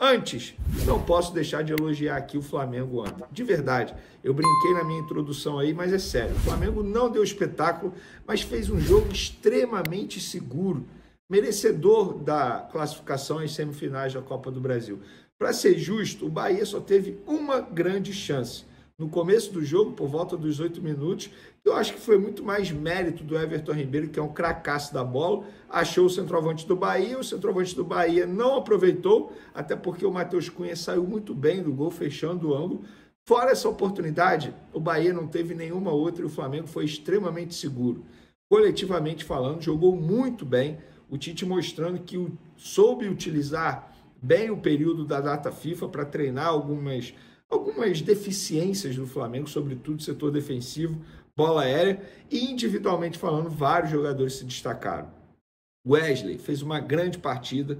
Antes, não posso deixar de elogiar aqui o Flamengo ontem. De verdade, eu brinquei na minha introdução aí, mas é sério. O Flamengo não deu espetáculo, mas fez um jogo extremamente seguro, merecedor da classificação às semifinais da Copa do Brasil. Para ser justo, o Bahia só teve uma grande chance no começo do jogo, por volta dos oito minutos. Eu acho que foi muito mais mérito do Everton Ribeiro, que é um cracaço da bola. Achou o centroavante do Bahia, o centroavante do Bahia não aproveitou, até porque o Matheus Cunha saiu muito bem do gol, fechando o ângulo. Fora essa oportunidade, o Bahia não teve nenhuma outra e o Flamengo foi extremamente seguro. Coletivamente falando, jogou muito bem. O Tite mostrando que soube utilizar bem o período da data FIFA para treinar algumas algumas deficiências do Flamengo, sobretudo setor defensivo, bola aérea, e individualmente falando, vários jogadores se destacaram. Wesley fez uma grande partida,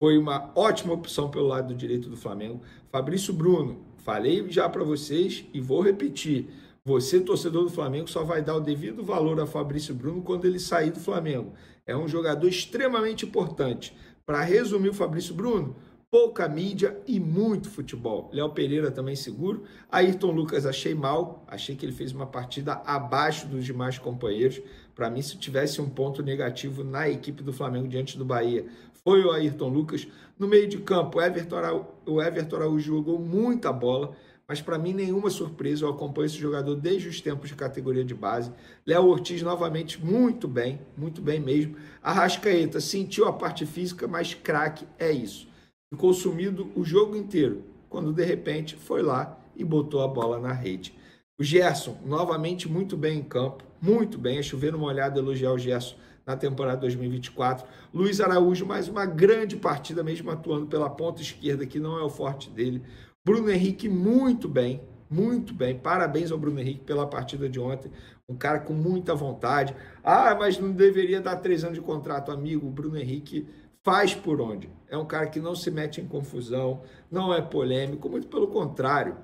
foi uma ótima opção pelo lado direito do Flamengo. Fabrício Bruno, falei já para vocês e vou repetir. Você, torcedor do Flamengo, só vai dar o devido valor a Fabrício Bruno quando ele sair do Flamengo. É um jogador extremamente importante. Para resumir o Fabrício Bruno, pouca mídia e muito futebol. Léo Pereira também seguro. Ayrton Lucas achei mal, achei que ele fez uma partida abaixo dos demais companheiros. Para mim, se tivesse um ponto negativo na equipe do Flamengo diante do Bahia, foi o Ayrton Lucas. No meio de campo, Everton Araújo, o Everton Araújo jogou muita bola, mas para mim nenhuma surpresa. Eu acompanho esse jogador desde os tempos de categoria de base. Léo Ortiz novamente muito bem, muito bem mesmo. Arrascaeta sentiu a parte física, mas craque é isso consumido o jogo inteiro, quando de repente foi lá e botou a bola na rede. O Gerson, novamente muito bem em campo, muito bem, é chover uma olhada elogiar o Gerson na temporada 2024. Luiz Araújo, mais uma grande partida, mesmo atuando pela ponta esquerda, que não é o forte dele. Bruno Henrique, muito bem, muito bem. Parabéns ao Bruno Henrique pela partida de ontem. Um cara com muita vontade. Ah, mas não deveria dar três anos de contrato, amigo. O Bruno Henrique faz por onde? é um cara que não se mete em confusão, não é polêmico, muito pelo contrário.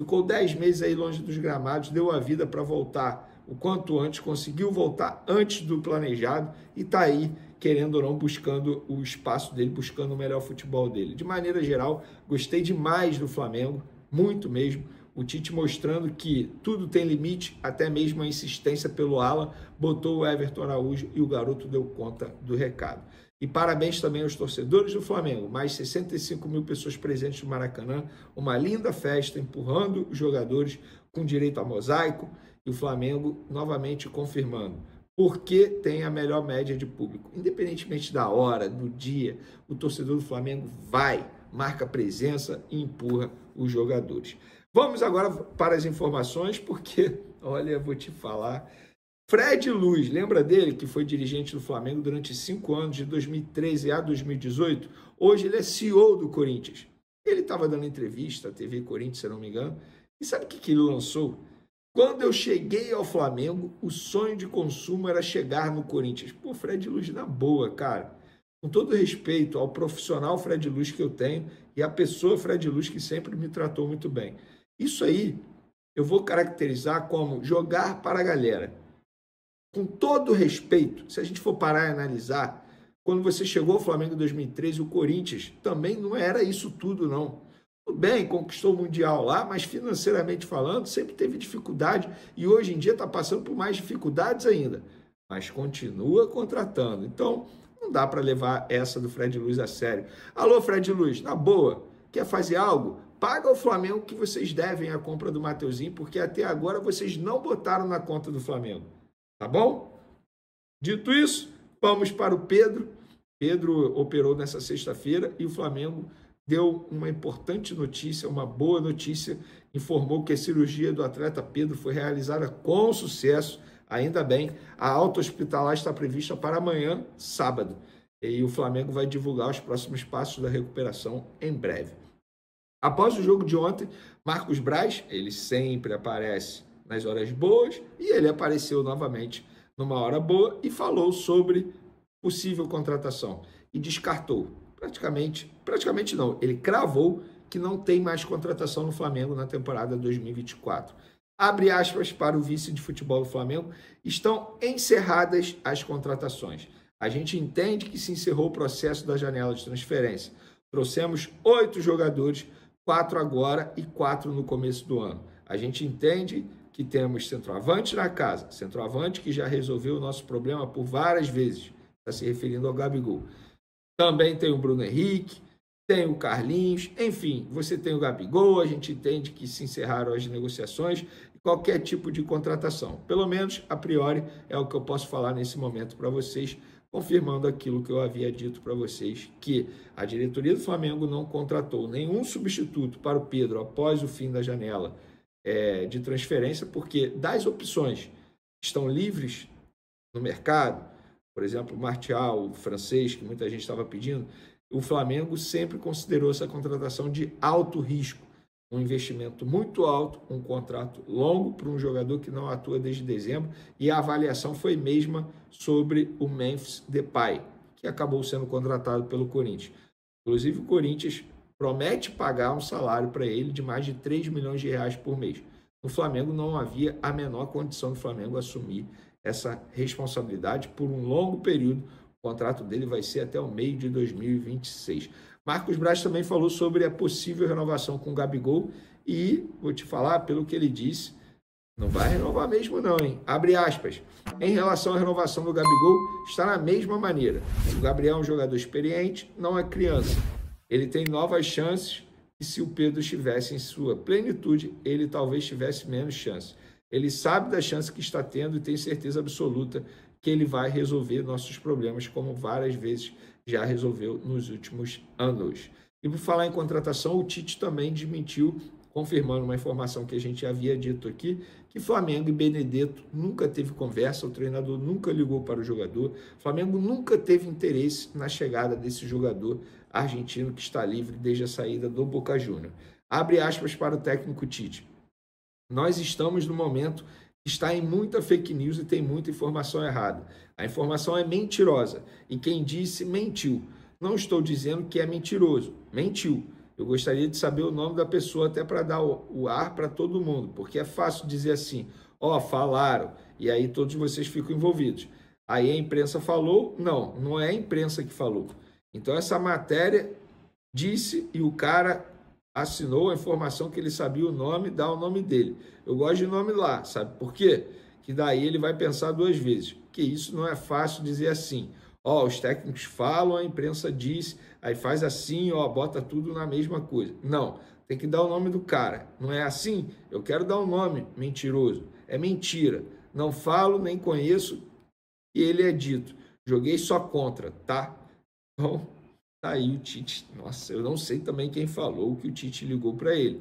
Ficou 10 meses aí longe dos gramados, deu a vida para voltar o quanto antes, conseguiu voltar antes do planejado e está aí, querendo ou não, buscando o espaço dele, buscando o melhor futebol dele. De maneira geral, gostei demais do Flamengo, muito mesmo. O Tite mostrando que tudo tem limite, até mesmo a insistência pelo ala, botou o Everton Araújo e o garoto deu conta do recado. E parabéns também aos torcedores do Flamengo, mais 65 mil pessoas presentes no Maracanã, uma linda festa, empurrando os jogadores com direito a mosaico e o Flamengo novamente confirmando. Porque tem a melhor média de público. Independentemente da hora, do dia, o torcedor do Flamengo vai, marca presença e empurra os jogadores. Vamos agora para as informações, porque, olha, eu vou te falar Fred Luz, lembra dele que foi dirigente do Flamengo durante cinco anos, de 2013 a 2018? Hoje ele é CEO do Corinthians. Ele estava dando entrevista à TV Corinthians, se não me engano. E sabe o que, que ele lançou? Quando eu cheguei ao Flamengo, o sonho de consumo era chegar no Corinthians. Pô, Fred Luz, na boa, cara. Com todo respeito ao profissional Fred Luz que eu tenho e à pessoa Fred Luz que sempre me tratou muito bem. Isso aí eu vou caracterizar como jogar para a galera com todo respeito, se a gente for parar e analisar, quando você chegou ao Flamengo em 2013, o Corinthians também não era isso tudo, não. Tudo bem, conquistou o Mundial lá, mas financeiramente falando, sempre teve dificuldade e hoje em dia está passando por mais dificuldades ainda. Mas continua contratando. Então, não dá para levar essa do Fred Luiz a sério. Alô, Fred Luiz, na boa, quer fazer algo? Paga o Flamengo que vocês devem à compra do Mateuzinho, porque até agora vocês não botaram na conta do Flamengo. Tá bom? Dito isso, vamos para o Pedro. Pedro operou nessa sexta-feira e o Flamengo deu uma importante notícia, uma boa notícia. Informou que a cirurgia do atleta Pedro foi realizada com sucesso. Ainda bem, a alta hospitalar está prevista para amanhã, sábado. E o Flamengo vai divulgar os próximos passos da recuperação em breve. Após o jogo de ontem, Marcos Braz, ele sempre aparece nas horas boas, e ele apareceu novamente numa hora boa e falou sobre possível contratação e descartou. Praticamente, praticamente não, ele cravou que não tem mais contratação no Flamengo na temporada 2024. Abre aspas para o vice de futebol do Flamengo, estão encerradas as contratações. A gente entende que se encerrou o processo da janela de transferência. Trouxemos oito jogadores, quatro agora e quatro no começo do ano. A gente entende que temos centroavante na casa, centroavante que já resolveu o nosso problema por várias vezes, está se referindo ao Gabigol. Também tem o Bruno Henrique, tem o Carlinhos, enfim, você tem o Gabigol, a gente entende que se encerraram as negociações qualquer tipo de contratação. Pelo menos, a priori, é o que eu posso falar nesse momento para vocês, confirmando aquilo que eu havia dito para vocês, que a diretoria do Flamengo não contratou nenhum substituto para o Pedro após o fim da janela é, de transferência, porque das opções que estão livres no mercado, por exemplo, o Martial, o francês, que muita gente estava pedindo, o Flamengo sempre considerou essa contratação de alto risco, um investimento muito alto, um contrato longo para um jogador que não atua desde dezembro, e a avaliação foi mesma sobre o Memphis Depay, que acabou sendo contratado pelo Corinthians. Inclusive, o Corinthians promete pagar um salário para ele de mais de 3 milhões de reais por mês. No Flamengo não havia a menor condição do Flamengo assumir essa responsabilidade por um longo período. O contrato dele vai ser até o meio de 2026. Marcos Braz também falou sobre a possível renovação com o Gabigol e vou te falar, pelo que ele disse, não vai renovar mesmo não, hein? Abre aspas. Em relação à renovação do Gabigol, está na mesma maneira. O Gabriel é um jogador experiente, não é criança ele tem novas chances e se o Pedro estivesse em sua plenitude, ele talvez tivesse menos chance. Ele sabe da chance que está tendo e tem certeza absoluta que ele vai resolver nossos problemas, como várias vezes já resolveu nos últimos anos. E por falar em contratação, o Tite também desmentiu, confirmando uma informação que a gente havia dito aqui, que Flamengo e Benedetto nunca teve conversa, o treinador nunca ligou para o jogador, Flamengo nunca teve interesse na chegada desse jogador argentino que está livre desde a saída do Boca Júnior. Abre aspas para o técnico Tite. Nós estamos no momento que está em muita fake news e tem muita informação errada. A informação é mentirosa e quem disse mentiu. Não estou dizendo que é mentiroso, mentiu. Eu gostaria de saber o nome da pessoa até para dar o ar para todo mundo, porque é fácil dizer assim: ó, oh, falaram, e aí todos vocês ficam envolvidos. Aí a imprensa falou? Não, não é a imprensa que falou. Então, essa matéria disse e o cara assinou a informação que ele sabia o nome, dá o nome dele. Eu gosto de nome lá, sabe por quê? Que daí ele vai pensar duas vezes. Que isso não é fácil dizer assim. Ó, os técnicos falam, a imprensa diz, aí faz assim, ó, bota tudo na mesma coisa. Não, tem que dar o nome do cara. Não é assim? Eu quero dar o um nome, mentiroso. É mentira. Não falo, nem conheço, e ele é dito. Joguei só contra, tá? Então, tá aí o Tite. Nossa, eu não sei também quem falou que o Tite ligou para ele,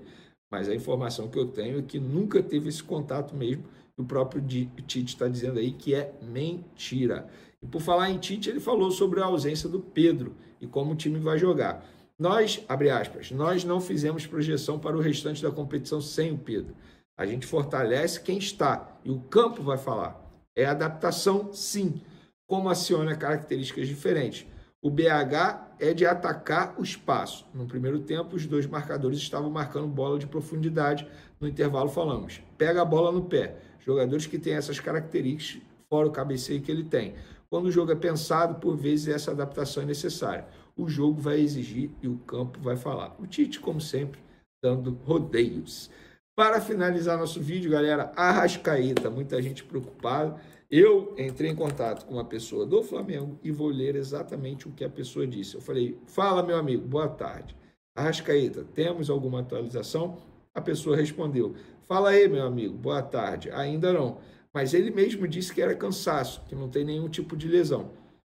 mas a informação que eu tenho é que nunca teve esse contato mesmo. O próprio Tite está dizendo aí que é mentira. E por falar em Tite, ele falou sobre a ausência do Pedro e como o time vai jogar. Nós, abre aspas, nós não fizemos projeção para o restante da competição sem o Pedro. A gente fortalece quem está e o campo vai falar. É adaptação, sim, como aciona características diferentes. O BH é de atacar o espaço. No primeiro tempo, os dois marcadores estavam marcando bola de profundidade. No intervalo, falamos: pega a bola no pé. Jogadores que têm essas características, fora o cabeceio que ele tem. Quando o jogo é pensado, por vezes essa adaptação é necessária. O jogo vai exigir e o campo vai falar. O Tite, como sempre, dando rodeios. Para finalizar nosso vídeo, galera, Arrascaeta, muita gente preocupada. Eu entrei em contato com uma pessoa do Flamengo e vou ler exatamente o que a pessoa disse. Eu falei: Fala, meu amigo, boa tarde. Arrascaeta, temos alguma atualização? A pessoa respondeu: Fala aí, meu amigo, boa tarde. Ainda não. Mas ele mesmo disse que era cansaço, que não tem nenhum tipo de lesão.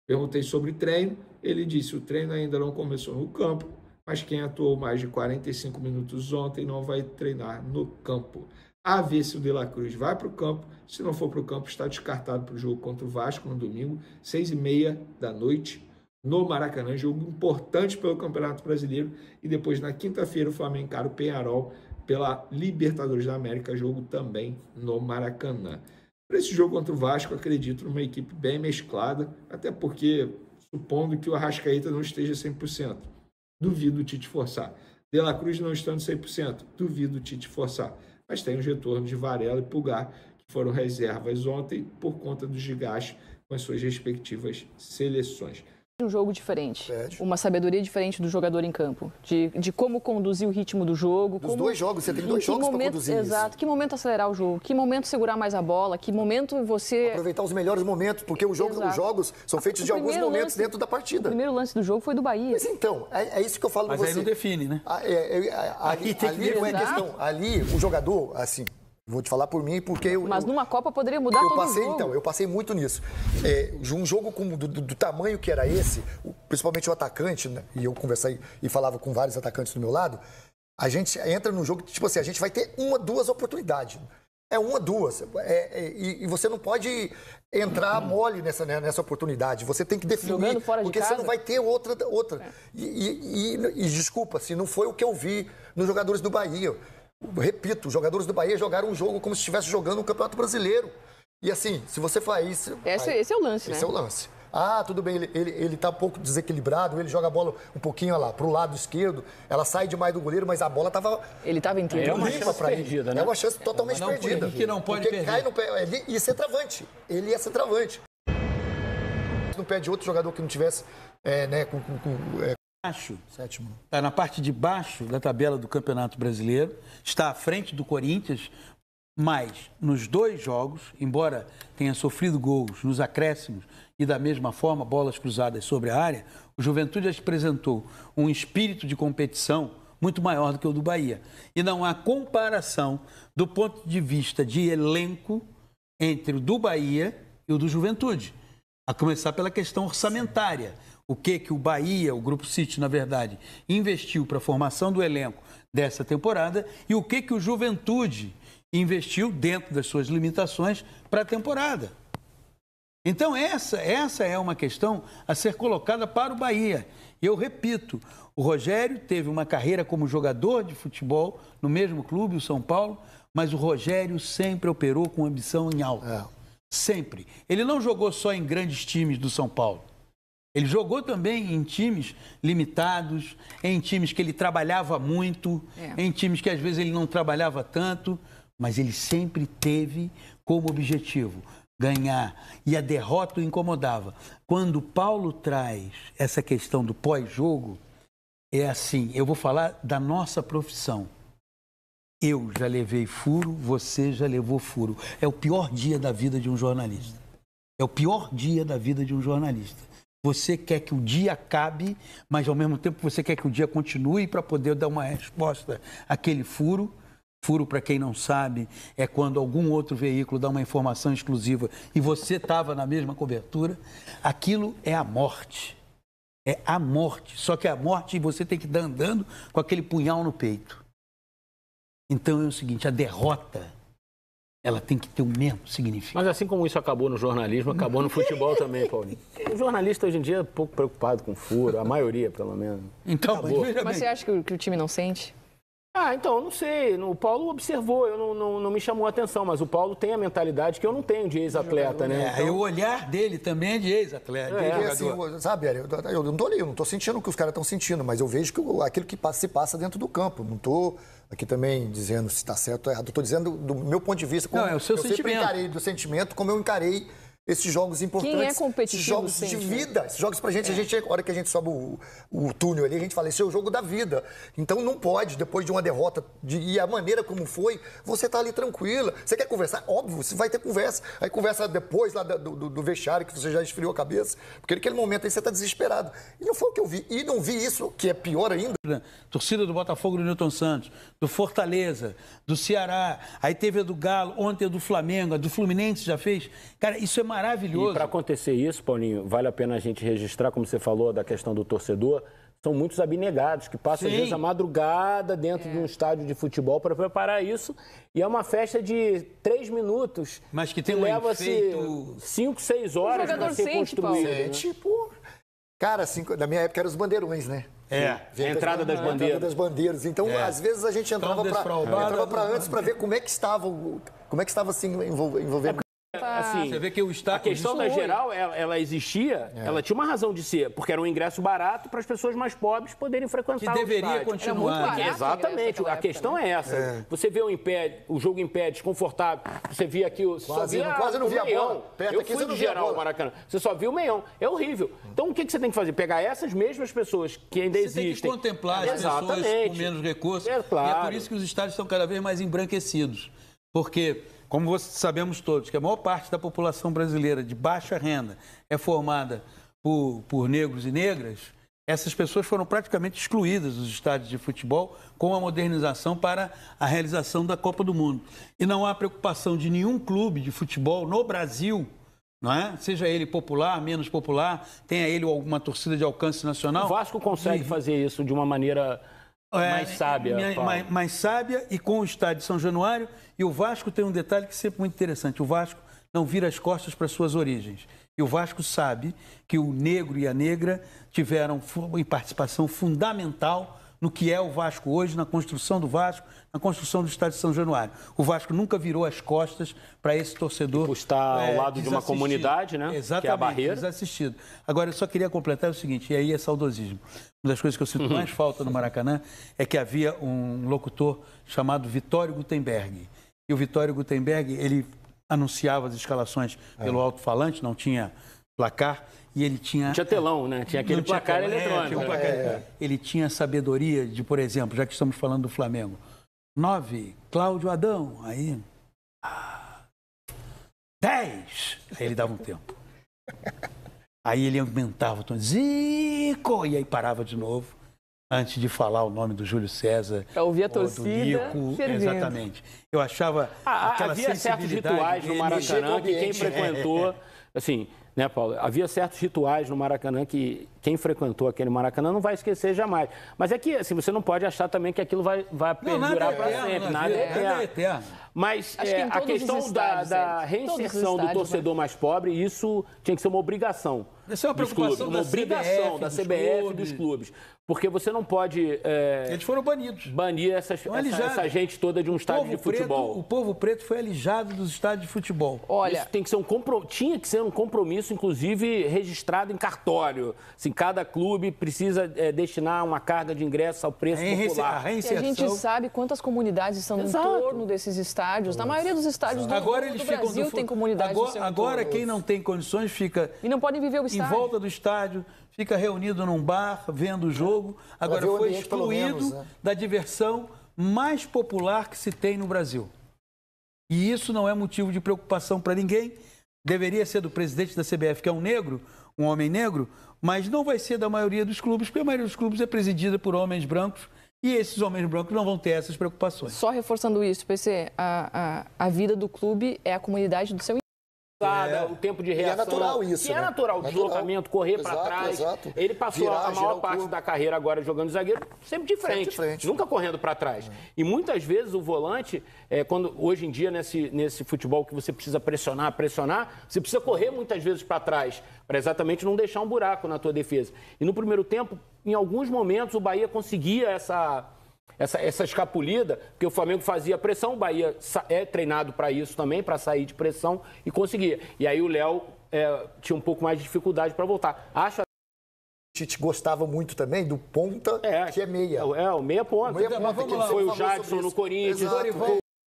Perguntei sobre treino, ele disse: O treino ainda não começou no campo, mas quem atuou mais de 45 minutos ontem não vai treinar no campo a ver se o De La Cruz vai para o campo. Se não for para o campo, está descartado para o jogo contra o Vasco no domingo, seis e meia da noite, no Maracanã. Jogo importante pelo Campeonato Brasileiro. E depois, na quinta-feira, o Flamengo encara o Penharol pela Libertadores da América, jogo também no Maracanã. Para esse jogo contra o Vasco, acredito numa equipe bem mesclada, até porque, supondo que o Arrascaeta não esteja 100%, duvido o Tite forçar. De La Cruz não estando 100%, duvido o Tite forçar mas tem os retornos de Varela e Pulgar, que foram reservas ontem por conta dos desgaste com as suas respectivas seleções um jogo diferente, Pede. uma sabedoria diferente do jogador em campo, de, de como conduzir o ritmo do jogo. Os dois jogos, você tem dois jogos para conduzir Exato, isso. que momento acelerar o jogo, que momento segurar mais a bola, que momento você... Aproveitar os melhores momentos, porque o jogo, os jogos são feitos o de alguns momentos lance, dentro da partida. O primeiro lance do jogo foi do Bahia. Mas então, é, é isso que eu falo Mas você. Mas aí não define, né? A, ah, é, é, a, Aqui ali, tem que não é questão, ali o jogador, assim, Vou te falar por mim, porque eu. Mas eu, numa Copa poderia mudar eu todo passei, jogo. Então, eu passei muito nisso. É, um jogo com, do, do, tamanho que era esse, principalmente o atacante, né, e eu conversei e falava com vários atacantes do meu lado, a gente entra no jogo, tipo assim, a gente vai ter uma, duas oportunidades. É uma, duas. É, é, e, e, você não pode entrar mole nessa, né, nessa oportunidade. Você tem que definir, fora porque de casa. você não vai ter outra. outra. É. E, e, e, desculpa, assim, não foi o que eu vi nos jogadores do Bahia. Repito, os jogadores do Bahia jogaram um jogo como se estivesse jogando um campeonato brasileiro. E assim, se você faz isso. Esse, esse é o lance, esse né? Esse é o lance. Ah, tudo bem, ele, ele, ele tá um pouco desequilibrado, ele joga a bola um pouquinho, olha lá, pro lado esquerdo, ela sai demais do goleiro, mas a bola tava. Ele tava inteiro. É uma chance perdida, né? É uma chance totalmente é, não, perdida. Que não pode porque perder. cai no pé. É é ele ia ser travante. Ele ia ser travante. No pé de outro jogador que não tivesse, é, né, com, com, com é, baixo. Sétimo. Está na parte de baixo da tabela do Campeonato Brasileiro. Está à frente do Corinthians, mas nos dois jogos, embora tenha sofrido gols nos acréscimos e da mesma forma bolas cruzadas sobre a área, o Juventude apresentou um espírito de competição muito maior do que o do Bahia. E não há comparação do ponto de vista de elenco entre o do Bahia e o do Juventude. A começar pela questão orçamentária o que que o Bahia, o Grupo City, na verdade, investiu para a formação do elenco dessa temporada e o que que o Juventude investiu dentro das suas limitações para a temporada. Então essa essa é uma questão a ser colocada para o Bahia. Eu repito, o Rogério teve uma carreira como jogador de futebol no mesmo clube, o São Paulo, mas o Rogério sempre operou com ambição em alta. É. Sempre. Ele não jogou só em grandes times do São Paulo. Ele jogou também em times limitados, em times que ele trabalhava muito, é. em times que às vezes ele não trabalhava tanto, mas ele sempre teve como objetivo ganhar. E a derrota o incomodava. Quando Paulo traz essa questão do pós-jogo, é assim: eu vou falar da nossa profissão. Eu já levei furo, você já levou furo. É o pior dia da vida de um jornalista. É o pior dia da vida de um jornalista. Você quer que o dia acabe, mas ao mesmo tempo você quer que o dia continue para poder dar uma resposta àquele furo. Furo, para quem não sabe, é quando algum outro veículo dá uma informação exclusiva e você estava na mesma cobertura. Aquilo é a morte. É a morte. Só que a morte você tem que estar andando com aquele punhal no peito. Então é o seguinte: a derrota ela tem que ter o mesmo significado. Mas assim como isso acabou no jornalismo, acabou no futebol também, Paulinho. O jornalista hoje em dia é pouco preocupado com furo, a maioria, pelo menos. Então, acabou. mas, você acha que o, que o time não sente? Ah, então, não sei. O Paulo observou, eu não, não, não, me chamou a atenção, mas o Paulo tem a mentalidade que eu não tenho de ex-atleta, né? É, então... o olhar dele também é de ex-atleta. É. é. Assim, sabe, eu, eu não tô ali, eu não tô sentindo o que os caras estão sentindo, mas eu vejo que eu, aquilo que passa, se passa dentro do campo. Não tô aqui também dizendo se está certo ou errado. Eu tô dizendo do meu ponto de vista. Como não, é o seu eu sentimento. sempre encarei do sentimento, como eu encarei esses jogos importantes. Quem é competitivo esses jogos sempre? de vida. Esses jogos pra gente, é. a gente, a hora que a gente sobe o, o túnel ali, a gente fala, esse é o jogo da vida. Então não pode, depois de uma derrota, de, e a maneira como foi, você tá ali tranquila. Você quer conversar? Óbvio, você vai ter conversa. Aí conversa depois lá do, do, do vestiário, que você já esfriou a cabeça. Porque naquele momento aí você tá desesperado. E não foi o que eu vi. E não vi isso, que é pior ainda. Torcida do Botafogo do Newton Santos, do Fortaleza, do Ceará, aí teve a do Galo, ontem a do Flamengo, a do Fluminense já fez. Cara, isso é maravilhoso maravilhoso. E para acontecer isso, Paulinho, vale a pena a gente registrar, como você falou, da questão do torcedor. São muitos abnegados que passam, Sim. às vezes, a madrugada dentro é. de um estádio de futebol para preparar isso. E é uma festa de três minutos. Mas que tem que um leva-se efeito... cinco, seis horas para ser construído. Né? É, tipo... Cara, cinco, na minha época eram os bandeirões, né? É, a entrada das, das bandeiras. Entrada das bandeiras. Então, é. às vezes a gente entrava para antes para ver como é que estava, como é que estava assim envolvendo. É Assim, Você vê que o Estado. A questão da é geral, ela, ela existia, é. ela tinha uma razão de ser, porque era um ingresso barato para as pessoas mais pobres poderem frequentar que deveria estádio. continuar. Né? Barato, Exatamente, a questão né? é essa. É. Você vê o, impé, o jogo em pé desconfortável, você via aqui o. Quase, não, quase não via meião. Eu fui do geral Maracanã. Você só viu o meião. É horrível. Então o que, que você tem que fazer? Pegar essas mesmas pessoas que ainda você existem. Você tem que contemplar as Exatamente. pessoas com menos recursos. É, claro. E é por isso que os estádios estão cada vez mais embranquecidos. Porque, como sabemos todos, que a maior parte da população brasileira de baixa renda é formada por, por negros e negras, essas pessoas foram praticamente excluídas dos estádios de futebol com a modernização para a realização da Copa do Mundo. E não há preocupação de nenhum clube de futebol no Brasil é? Seja ele popular, menos popular, tenha ele alguma torcida de alcance nacional. O Vasco consegue e... fazer isso de uma maneira é, mais sábia. Minha, mais, mais, sábia e com o estádio de São Januário. E o Vasco tem um detalhe que é sempre muito interessante. O Vasco não vira as costas para suas origens. E o Vasco sabe que o negro e a negra tiveram participação fundamental no que é o Vasco hoje, na construção do Vasco, na construção do Estado de São Januário. O Vasco nunca virou as costas para esse torcedor. estar ao é, lado de uma comunidade, né? Exatamente, que é a barreira. desassistido. Agora, eu só queria completar o seguinte, e aí é saudosismo. Uma das coisas que eu sinto mais uhum. falta no Maracanã é que havia um locutor chamado Vitório Gutenberg. E o Vitório Gutenberg, ele anunciava as escalações é. pelo alto-falante, não tinha placar, e ele tinha. Tinha é, telão, né? Tinha aquele placar telão, é, eletrônico. É, tinha um é, placar... É. Ele tinha sabedoria de, por exemplo, já que estamos falando do Flamengo. Nove, Cláudio Adão. Aí. Ah, dez. Aí ele dava um tempo. Aí ele aumentava o tom. Zico! E aí parava de novo antes de falar o nome do Júlio César. Pra ouvir a torcida. Do Nico, exatamente. Eu achava. Ah, ah aquela havia certos rituais no Maracanã que quem frequentou. Assim, né, Paulo? Havia certos rituais no Maracanã que quem frequentou aquele Maracanã não vai esquecer jamais. Mas é que assim, você não pode achar também que aquilo vai, vai perdurar é para sempre. É é nada é eterno. Mas é, a questão da, da reinserção do né? torcedor mais pobre, isso tinha que ser uma obrigação. Isso é uma preocupação clubes, da uma obrigação CBF, da CBF clubes. dos clubes. Porque você não pode. É, Eles foram banidos. Banir essas, essa, essa, gente toda de um estádio de futebol. Preto, o povo preto foi alijado dos estádios de futebol. Olha. Isso tem que ser um compro... tinha que ser um compromisso, inclusive, registrado em cartório. Assim, cada clube precisa é, destinar uma carga de ingresso ao preço a é, popular. A, a gente sabe quantas comunidades estão Exato. no entorno desses estádios estádios, na maioria dos estádios do, agora eles do ficam Brasil do tem comunidade Agora, agora quem não tem condições fica e não podem viver o estádio. em volta do estádio, fica reunido num bar, vendo o jogo. Agora o é foi excluído menos, né? da diversão mais popular que se tem no Brasil. E isso não é motivo de preocupação para ninguém. Deveria ser do presidente da CBF, que é um negro, um homem negro, mas não vai ser da maioria dos clubes, porque a maioria dos clubes é presidida por homens brancos e esses homens brancos não vão ter essas preocupações. Só reforçando isso, PC, a, a, a vida do clube é a comunidade do seu é. o tempo de reação. E é natural isso. E é né? natural, o deslocamento, correr para trás. Exato. Ele passou a maior parte da carreira agora jogando zagueiro sempre de frente, sempre de frente nunca correndo para trás. É. E muitas vezes o volante, é, quando hoje em dia nesse, nesse futebol que você precisa pressionar, pressionar, você precisa correr muitas vezes para trás para exatamente não deixar um buraco na tua defesa. E no primeiro tempo em alguns momentos o Bahia conseguia essa, essa, essa escapulida, porque o Flamengo fazia pressão, o Bahia é treinado para isso também, para sair de pressão e conseguia. E aí o Léo é, tinha um pouco mais de dificuldade para voltar. Acho Tite gostava muito também do ponta, é, que é meia. É, o meia ponta. meia ponta mas lá, foi o Jadson no Corinthians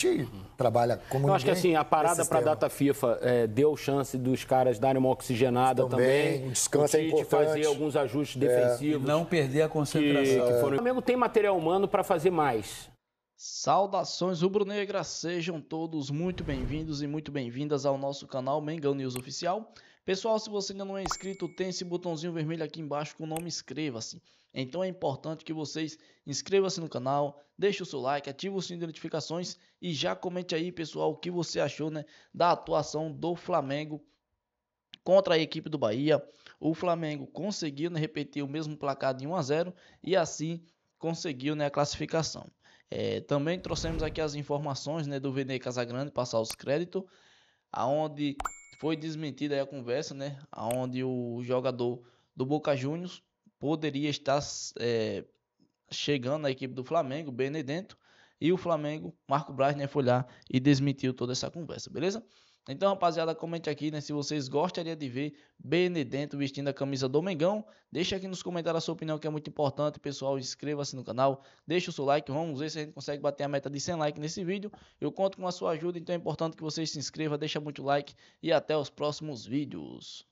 gente trabalha como Eu acho que assim, a parada para a data FIFA é, deu chance dos caras darem uma oxigenada também. um descanso é o é importante. fazer alguns ajustes é. defensivos. É. não perder a concentração. Que, que foram... O Flamengo tem material humano para fazer mais. Saudações rubro-negras, sejam todos muito bem-vindos e muito bem-vindas ao nosso canal Mengão News Oficial. Pessoal, se você ainda não é inscrito, tem esse botãozinho vermelho aqui embaixo com o nome inscreva-se. Então é importante que vocês inscrevam-se no canal, deixe o seu like, ative o sininho de notificações e já comente aí, pessoal, o que você achou né, da atuação do Flamengo contra a equipe do Bahia. O Flamengo conseguiu né, repetir o mesmo placar de 1 a 0 e assim conseguiu né, a classificação. É, também trouxemos aqui as informações né, do Vene Casagrande, passar os créditos, aonde foi desmentida a conversa, né? Onde o jogador do Boca Juniors poderia estar é, chegando na equipe do Flamengo, dentro e o Flamengo, Marco Braz, né, foi lá e desmentiu toda essa conversa, beleza? Então, rapaziada, comente aqui né, se vocês gostariam de ver Benedento vestindo a camisa do Mengão. Deixa aqui nos comentários a sua opinião, que é muito importante. Pessoal, inscreva-se no canal, deixa o seu like. Vamos ver se a gente consegue bater a meta de 100 likes nesse vídeo. Eu conto com a sua ajuda, então é importante que vocês se inscrevam, deixa muito like e até os próximos vídeos.